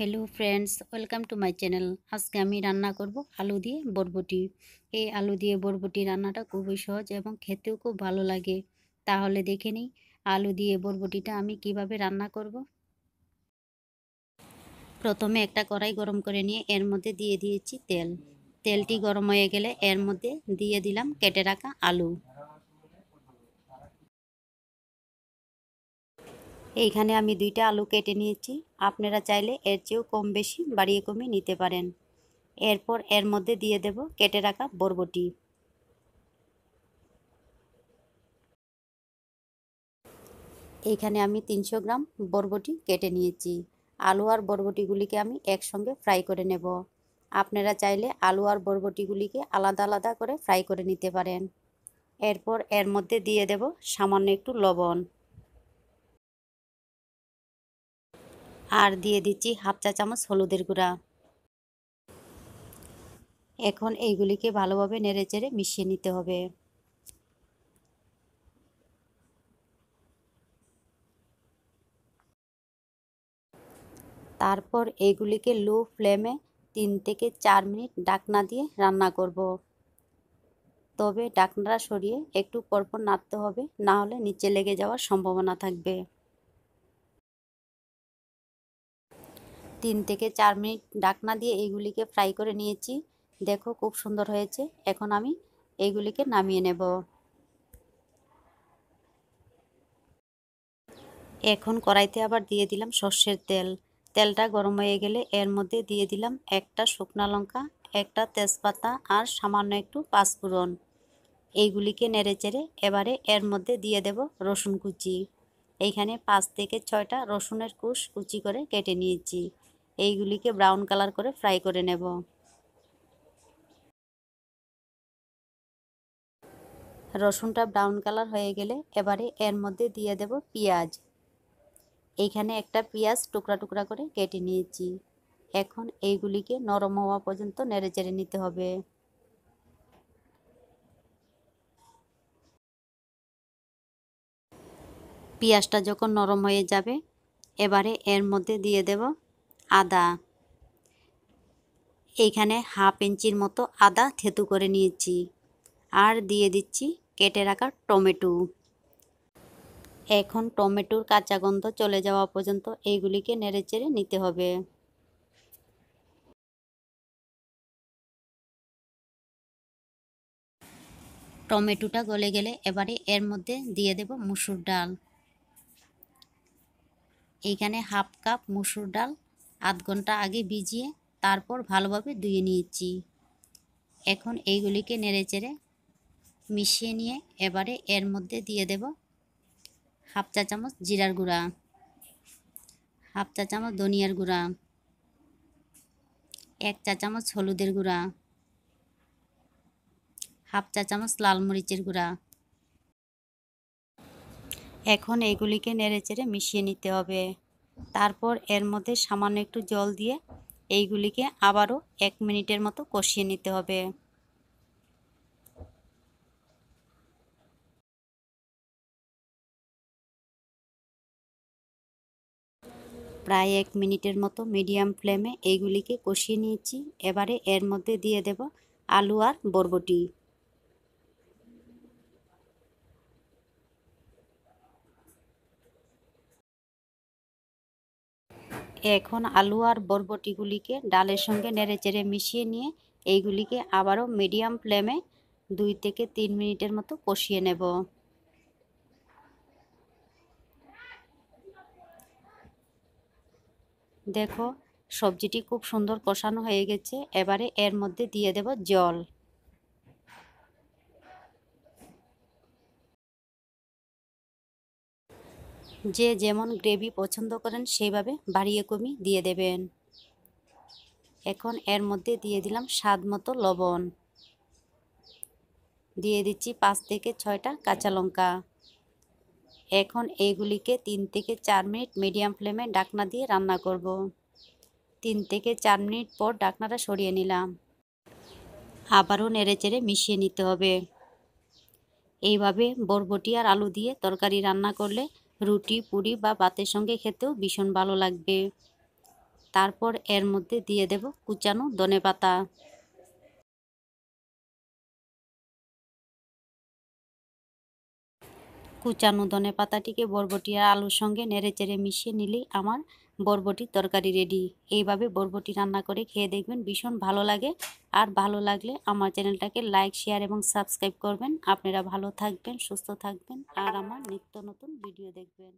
Hello friends welcome to my channel আজকে আমি রান্না করব আলু দিয়ে বরবটি এই আলু দিয়ে বরবটি রান্নাটা খুবই সহজ এবং খেতেও খুব ভালো লাগে তাহলে দেখে নিই আলু দিয়ে বরবটিটা আমি কিভাবে রান্না করব প্রথমে একটা কড়াই গরম করে নিয়ে এর মধ্যে দিয়ে দিয়েছি তেল তেলটি গরম হয়ে গেলে এর মধ্যে দিয়ে দিলাম কেটে রাখা আলু এইখানে আমি দুইটা আলু কেটে নিয়েছি আপনারা চাইলে এর চেয়েও কম বেশি বাড়িয়ে কমিয়ে নিতে পারেন এরপর এর মধ্যে দিয়ে দেব কেটে রাখা বরবটি এইখানে আমি তিনশো গ্রাম বরবটি কেটে নিয়েছি আলু আর বরবটিগুলিকে আমি একসঙ্গে ফ্রাই করে নেব আপনারা চাইলে আলু আর বরবটিগুলিকে আলাদা আলাদা করে ফ্রাই করে নিতে পারেন এরপর এর মধ্যে দিয়ে দেব সামান্য একটু লবণ আর দিয়ে দিচ্ছি হাফ চা চামচ হলুদের গুঁড়া এখন এইগুলিকে ভালোভাবে নেড়ে চেড়ে মিশিয়ে নিতে হবে তারপর এইগুলিকে লো ফ্লেমে তিন থেকে চার মিনিট ডাকনা দিয়ে রান্না করব। তবে ডাকনাটা সরিয়ে একটু পরপর নাড়তে হবে না হলে নিচে লেগে যাওয়ার সম্ভাবনা থাকবে তিন থেকে চার মিনিট ডাকনা দিয়ে এইগুলিকে ফ্রাই করে নিয়েছি দেখো খুব সুন্দর হয়েছে এখন আমি এইগুলিকে নামিয়ে নেব এখন কড়াইতে আবার দিয়ে দিলাম সর্ষের তেল তেলটা গরম হয়ে গেলে এর মধ্যে দিয়ে দিলাম একটা শুকনা লঙ্কা একটা তেজপাতা আর সামান্য একটু পাঁচফোড়ন এইগুলিকে নেড়েচেড়ে এবারে এর মধ্যে দিয়ে দেব রসুন কুচি এইখানে পাঁচ থেকে ছয়টা রসুনের কুশ কুচি করে কেটে নিয়েছি এইগুলিকে ব্রাউন কালার করে ফ্রাই করে নেব রসুনটা ব্রাউন কালার হয়ে গেলে এবারে এর মধ্যে দিয়ে দেব পেঁয়াজ এইখানে একটা পেঁয়াজ টুকরা টুকরা করে কেটে নিয়েছি এখন এইগুলিকে নরম হওয়া পর্যন্ত নেড়ে চেড়ে নিতে হবে পেঁয়াজটা যখন নরম হয়ে যাবে এবারে এর মধ্যে দিয়ে দেব আদা এইখানে হাফ ইঞ্চির মতো আদা থেতু করে নিয়েছি আর দিয়ে দিচ্ছি কেটে রাখা টমেটো এখন টমেটোর কাঁচা গন্ধ চলে যাওয়া পর্যন্ত এইগুলিকে নেড়ে চেড়ে নিতে হবে টমেটোটা গলে গেলে এবারে এর মধ্যে দিয়ে দেব মুসুর ডাল এইখানে হাফ কাপ মুসুর ডাল আধ ঘন্টা আগে ভিজিয়ে তারপর ভালোভাবে ধুয়ে নিয়েছি এখন এইগুলিকে নেড়ে চেড়ে মিশিয়ে নিয়ে এবারে এর মধ্যে দিয়ে দেব হাফ চা চামচ জিরার গুঁড়া হাফ চা চামচ ধনিয়ার গুঁড়া এক চা চামচ হলুদের গুঁড়া হাফ চা চামচ লাল মরিচের গুঁড়া এখন এগুলিকে চেড়ে মিশিয়ে নিতে হবে তারপর এর মধ্যে সামান্য একটু জল দিয়ে এইগুলিকে আবারও এক মিনিটের মতো কষিয়ে নিতে হবে প্রায় এক মিনিটের মতো মিডিয়াম ফ্লেমে এইগুলিকে কষিয়ে নিয়েছি এবারে এর মধ্যে দিয়ে দেব আলু আর বরবটি এখন আলু আর বরবটিগুলিকে ডালের সঙ্গে নেড়েচেড়ে মিশিয়ে নিয়ে এইগুলিকে আবারও মিডিয়াম ফ্লেমে দুই থেকে তিন মিনিটের মতো কষিয়ে নেব দেখো সবজিটি খুব সুন্দর কষানো হয়ে গেছে এবারে এর মধ্যে দিয়ে দেব জল যে যেমন গ্রেভি পছন্দ করেন সেইভাবে বাড়িয়ে কমি দিয়ে দেবেন এখন এর মধ্যে দিয়ে দিলাম স্বাদ মতো লবণ দিয়ে দিচ্ছি পাঁচ থেকে ছয়টা কাঁচা লঙ্কা এখন এইগুলিকে তিন থেকে চার মিনিট মিডিয়াম ফ্লেমে ডাকনা দিয়ে রান্না করব। তিন থেকে চার মিনিট পর ডাকনাটা সরিয়ে নিলাম আবারও নেড়ে চেড়ে মিশিয়ে নিতে হবে এইভাবে বরবটি আর আলু দিয়ে তরকারি রান্না করলে রুটি পুরি বা ভাতের সঙ্গে খেতেও ভীষণ ভালো লাগবে তারপর এর মধ্যে দিয়ে দেব কুচানো দনে পাতা কুচানো দনে পাতাটিকে বরবটি আর আলুর সঙ্গে নেড়ে চেড়ে মিশিয়ে নিলেই আমার বরবটির তরকারি রেডি এইভাবে বরবটি রান্না করে খেয়ে দেখবেন ভীষণ ভালো লাগে আর ভালো লাগলে আমার চ্যানেলটাকে লাইক শেয়ার এবং সাবস্ক্রাইব করবেন আপনারা ভালো থাকবেন সুস্থ থাকবেন আর আমার নিত্য নতুন ভিডিও দেখবেন